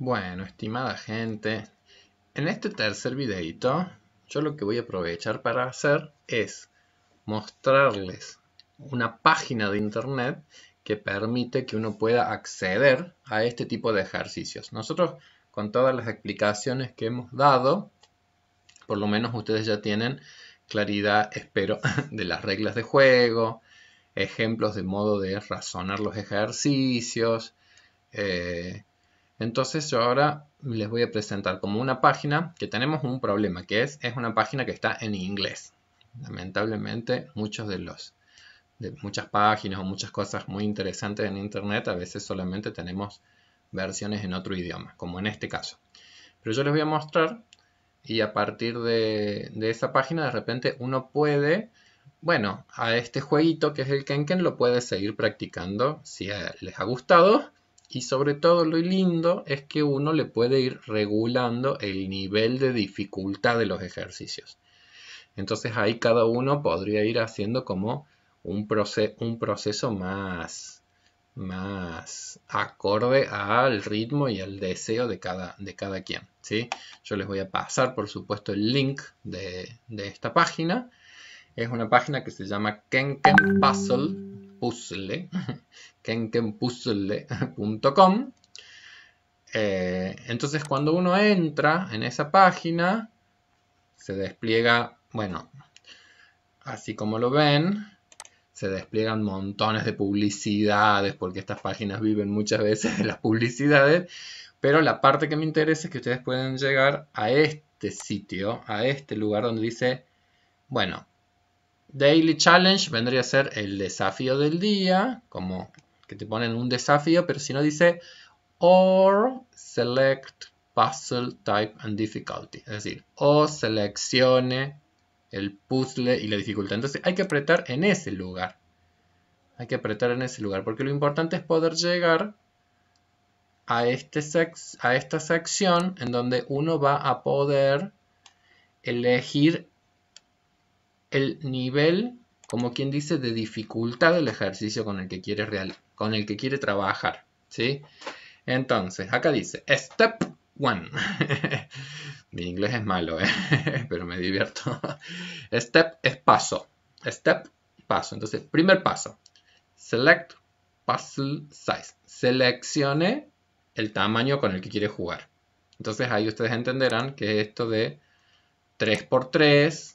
Bueno, estimada gente, en este tercer videito yo lo que voy a aprovechar para hacer es mostrarles una página de internet que permite que uno pueda acceder a este tipo de ejercicios. Nosotros con todas las explicaciones que hemos dado, por lo menos ustedes ya tienen claridad, espero, de las reglas de juego, ejemplos de modo de razonar los ejercicios, eh, entonces yo ahora les voy a presentar como una página que tenemos un problema, que es, una página que está en inglés. Lamentablemente muchos de los de muchas páginas o muchas cosas muy interesantes en internet a veces solamente tenemos versiones en otro idioma, como en este caso. Pero yo les voy a mostrar y a partir de, de esa página de repente uno puede, bueno, a este jueguito que es el Kenken lo puede seguir practicando si les ha gustado y sobre todo lo lindo es que uno le puede ir regulando el nivel de dificultad de los ejercicios. Entonces ahí cada uno podría ir haciendo como un, proceso más, más acorde al ritmo y al deseo de cada, quien. ¿sí? Yo les voy a pasar, por supuesto, el link de, de esta página. Es una página que se llama Kenken Puzzle Puzzle, kenkenpuzzle.com. Eh, entonces cuando uno entra en esa página, se despliega, bueno, así como lo ven, se despliegan montones de publicidades, porque estas páginas viven muchas veces de las publicidades, pero la parte que me interesa es que ustedes pueden llegar a este sitio, a este lugar donde dice, bueno, Daily Challenge vendría a ser el desafío del día, como que te ponen un desafío, pero si no dice or select puzzle type and difficulty, es decir, o seleccione el puzzle y la dificultad. Entonces hay que apretar en ese lugar. Hay que apretar en ese lugar, porque lo importante es poder llegar a, este a esta sección en donde uno va a poder elegir el nivel, como quien dice, de dificultad del ejercicio con el que quiere, con el que quiere trabajar. ¿sí? Entonces, acá dice, step 1. Mi inglés es malo, ¿eh? pero me divierto. Step es paso. Step, paso. Entonces, primer paso. Select puzzle size. Seleccione el tamaño con el que quiere jugar. Entonces ahí ustedes entenderán que esto de 3x3,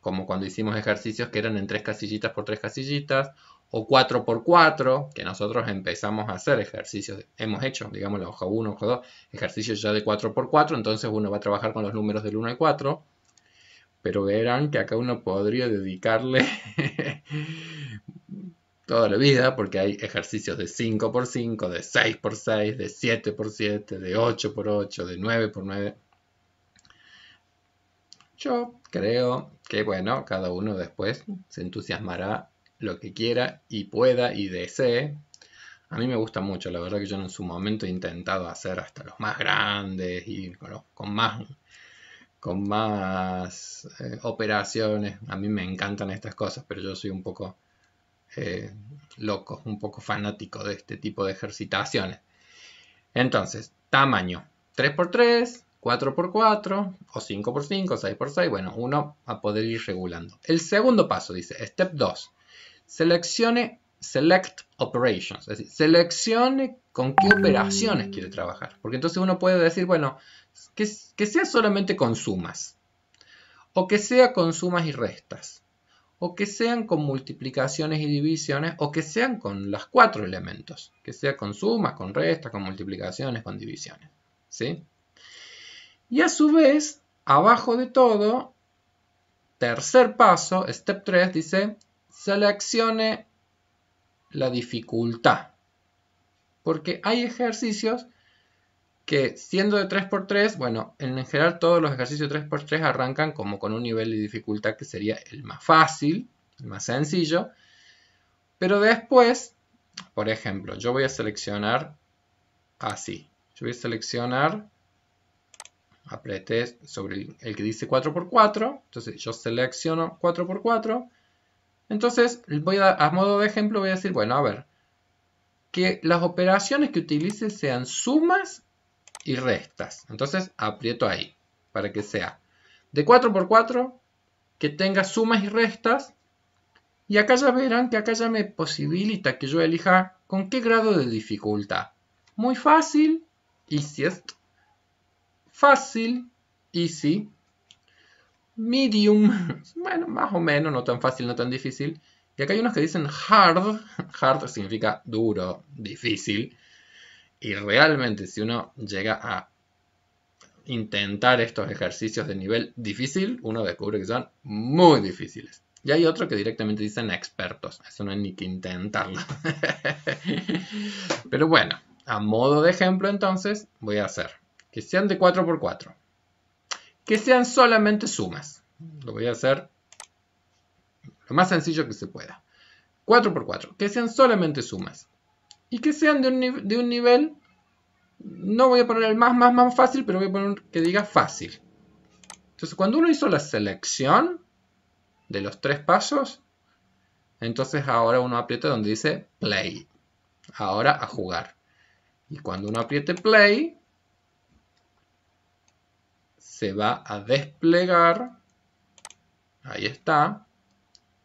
como cuando hicimos ejercicios que eran en tres casillitas por tres casillitas, o 4 por 4 que nosotros empezamos a hacer ejercicios, hemos hecho, digamos, la hoja 1, hoja 2, ejercicios ya de 4 por 4 entonces uno va a trabajar con los números del 1 al 4, pero verán que acá uno podría dedicarle toda la vida, porque hay ejercicios de 5 por 5 de 6 por 6 de 7 por 7 de 8 por 8 de 9 por 9 yo creo que, bueno, cada uno después se entusiasmará lo que quiera y pueda y desee. A mí me gusta mucho, la verdad que yo en su momento he intentado hacer hasta los más grandes y con, más, con más eh, operaciones. A mí me encantan estas cosas, pero yo soy un poco eh, loco, un poco fanático de este tipo de ejercitaciones. Entonces, tamaño 3x3, 4 por 4 o 5x5, 6 por 6 bueno, uno a poder ir regulando. El segundo paso dice, step 2, seleccione select operations, es decir, seleccione con qué operaciones quiere trabajar, porque entonces uno puede decir, bueno, que, que sea solamente con sumas, o que sea con sumas y restas, o que sean con multiplicaciones y divisiones, o que sean con los cuatro elementos, que sea con sumas, con restas, con multiplicaciones, con divisiones, ¿sí? Y a su vez, abajo de todo, tercer paso, step 3, dice, seleccione la dificultad. Porque hay ejercicios que siendo de 3x3, bueno, en general todos los ejercicios 3x3 arrancan como con un nivel de dificultad que sería el más fácil, el más sencillo. Pero después, por ejemplo, yo voy a seleccionar así. Yo voy a seleccionar apreté sobre el, que dice 4x4, entonces yo selecciono 4x4, entonces voy a, modo de ejemplo voy a decir, bueno, a ver, que las operaciones que utilice sean sumas y restas. Entonces aprieto ahí para que sea de 4x4, que tenga sumas y restas. Y acá ya verán que acá ya me posibilita que yo elija con qué grado de dificultad. Muy fácil, Y es... Fácil, easy. Medium, bueno, más o menos, no tan fácil, no tan difícil. Y acá hay unos que dicen hard. Hard significa duro, difícil. Y realmente si uno llega a intentar estos ejercicios de nivel difícil, uno descubre que son muy difíciles. Y hay otros que directamente dicen expertos. Eso no hay ni que intentarlo. Pero bueno, a modo de ejemplo entonces voy a hacer que sean de 4 por 4 que sean solamente sumas. Lo voy a hacer lo más sencillo que se pueda. 4 por 4, que sean solamente sumas. Y que sean de un, de un nivel, no voy a poner el más, más, más fácil, pero voy a poner que diga fácil. Entonces, cuando uno hizo la selección de los tres pasos, entonces ahora uno aprieta donde dice play. Ahora a jugar. Y cuando uno apriete play, se va a desplegar. Ahí está.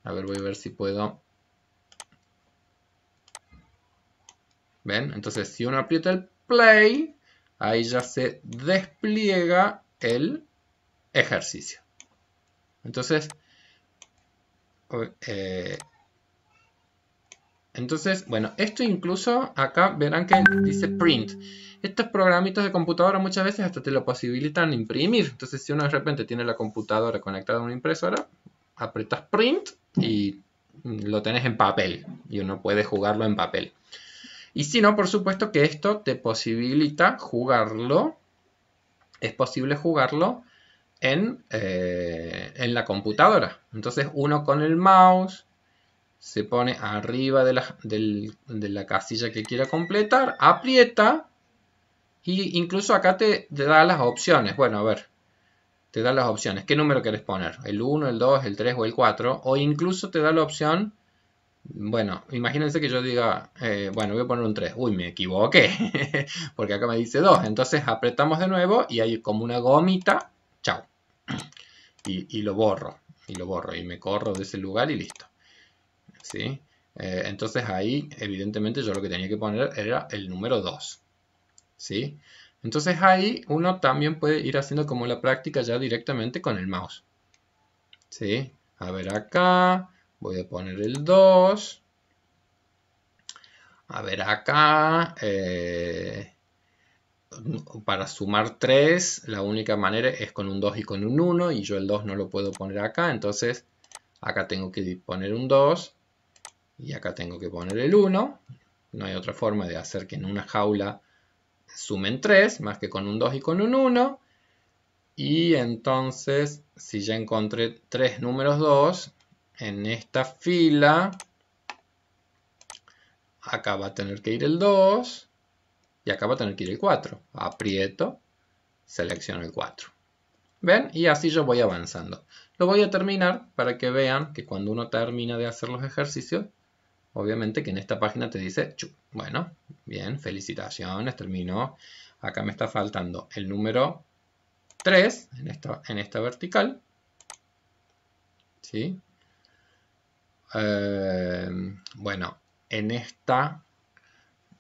A ver, voy a ver si puedo. ¿Ven? Entonces, si uno aprieta el play, ahí ya se despliega el ejercicio. Entonces, eh, entonces, bueno, esto incluso acá verán que dice print. Estos programitos de computadora muchas veces hasta te lo posibilitan imprimir. Entonces, si uno de repente tiene la computadora conectada a una impresora, apretas print y lo tenés en papel. Y uno puede jugarlo en papel. Y si no, por supuesto que esto te posibilita jugarlo. Es posible jugarlo en, eh, en la computadora. Entonces, uno con el mouse se pone arriba de la, de la casilla que quiera completar, aprieta y incluso acá te, da las opciones. Bueno, a ver, te da las opciones. ¿Qué número quieres poner? ¿El 1, el 2, el 3 o el 4? O incluso te da la opción, bueno, imagínense que yo diga, eh, bueno, voy a poner un 3. Uy, me equivoqué, porque acá me dice 2. Entonces apretamos de nuevo y hay como una gomita, chao. y lo borro, y lo borro, y me corro de ese lugar y listo. Eh, entonces ahí, evidentemente, yo lo que tenía que poner era el número 2. ¿sí? Entonces ahí uno también puede ir haciendo como la práctica ya directamente con el mouse. A ver acá, voy a poner el 2. A ver acá, eh, para sumar 3, la única manera es con un 2 y con un 1, y yo el 2 no lo puedo poner acá, entonces acá tengo que poner un 2 y acá tengo que poner el 1. No hay otra forma de hacer que en una jaula sumen 3, más que con un 2 y con un 1. Y entonces, si ya encontré 3 números 2, en esta fila, acá va a tener que ir el 2, y acá va a tener que ir el 4. Aprieto, selecciono el 4. ¿Ven? Y así yo voy avanzando. Lo voy a terminar para que vean que cuando uno termina de hacer los ejercicios, obviamente que en esta página te dice, bueno, bien, felicitaciones, terminó. Acá me está faltando el número 3 en esta, en esta vertical. ¿Sí? Em, bueno, en esta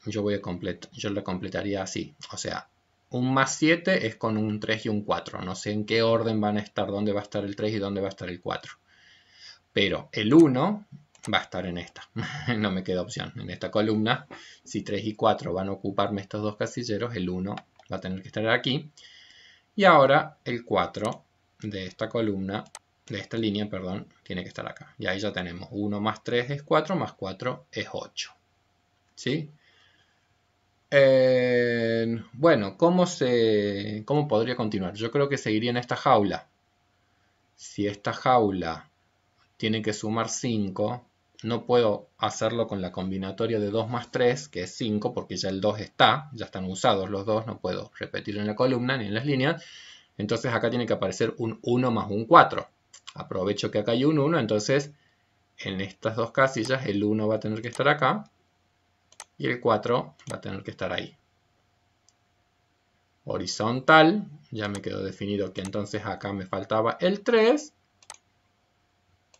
yo voy a completar, yo lo completaría así. O sea, un más 7 es con un 3 y un 4. No sé en qué orden van a estar, dónde va a estar el 3 y dónde va a estar el 4. Pero el 1 va a estar en esta. no me queda opción. En esta columna, si 3 y 4 van a ocuparme estos dos casilleros, el 1 va a tener que estar aquí. Y ahora el 4 de esta columna, de esta línea, perdón, tiene que estar acá. Y ahí ya tenemos 1 más 3 es 4, más 4 es 8. ¿Sí? Eh, bueno, se, ¿cómo podría continuar? Yo creo que seguiría en esta jaula. Si esta jaula tiene que sumar 5, no puedo hacerlo con la combinatoria de 2 más 3, que es 5, porque ya el 2 está, ya están usados los dos, no puedo repetir en la columna ni en las líneas. Entonces acá tiene que aparecer un 1 más un 4. Aprovecho que acá hay un 1, entonces en estas dos casillas el 1 va a tener que estar acá y el 4 va a tener que estar ahí. Horizontal, ya me quedó definido que entonces acá me faltaba el 3,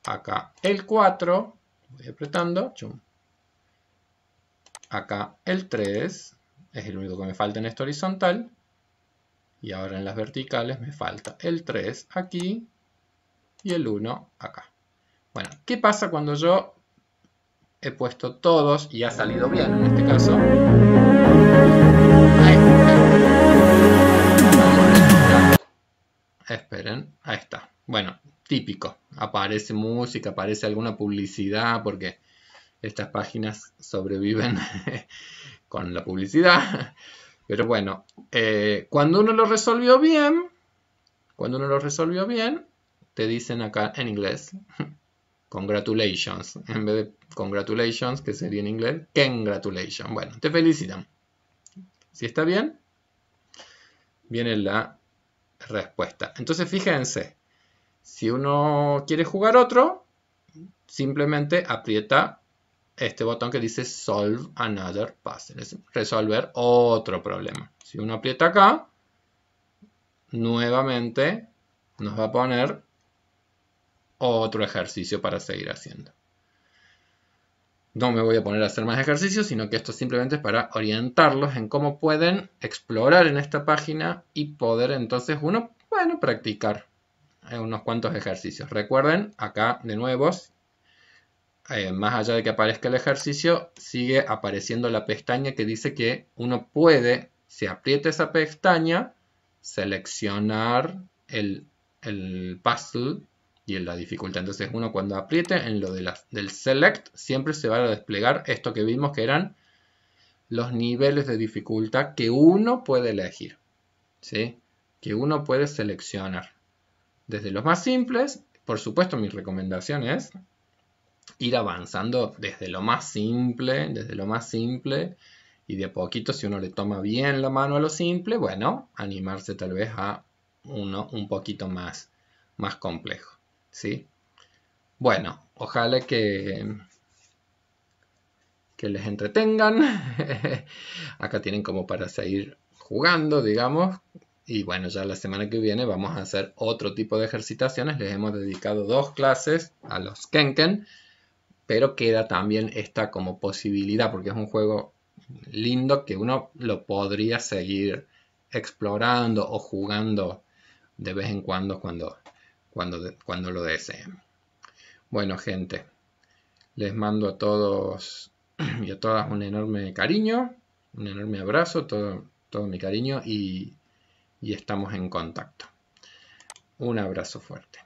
acá el 4 voy apretando, Acá el 3 es el único que me falta en esta horizontal. Y ahora en las verticales me falta el 3 aquí y el 1 acá. Bueno, ¿qué pasa cuando yo he puesto todos y ha salido bien en este caso? Esperen, ahí está. Bueno, típico. Aparece música, aparece alguna publicidad, porque estas páginas sobreviven con la publicidad. Pero bueno, eh, cuando uno lo resolvió bien, cuando uno lo resolvió bien, te dicen acá en inglés, congratulations, en vez de congratulations, que sería en inglés, congratulations. Bueno, te felicitan. Si está bien, viene la respuesta. Entonces fíjense, si uno quiere jugar otro, simplemente aprieta este botón que dice Solve Another Puzzle, es resolver otro problema. Si uno aprieta acá, nuevamente nos va a poner otro ejercicio para seguir haciendo. No me voy a poner a hacer más ejercicios, sino que esto simplemente es para orientarlos en cómo pueden explorar en esta página y poder entonces uno, bueno, practicar unos cuantos ejercicios. Recuerden, acá de nuevo, eh, más allá de que aparezca el ejercicio, sigue apareciendo la pestaña que dice que uno puede, si aprieta esa pestaña, seleccionar el, el puzzle y en la dificultad. Entonces uno cuando apriete en lo de del select siempre se va a desplegar esto que vimos que eran los niveles de dificultad que uno puede elegir. Que uno puede seleccionar desde los más simples, por supuesto mi recomendación es ir avanzando desde lo más simple, desde lo más simple, y de a poquito si uno le toma bien la mano a lo simple, bueno, animarse tal vez a uno un poquito más, más complejo, ¿sí? Bueno, ojalá que, que les entretengan. Acá tienen como para seguir jugando, digamos, y bueno, ya la semana que viene vamos a hacer otro tipo de ejercitaciones. Les hemos dedicado dos clases a los Kenken, pero queda también esta como posibilidad, porque es un juego lindo que uno lo podría seguir explorando o jugando de vez en cuando cuando, cuando, cuando lo deseen. Bueno, gente, les mando a todos y a todas un enorme cariño, un enorme abrazo, todo, todo mi cariño y y estamos en contacto. Un abrazo fuerte.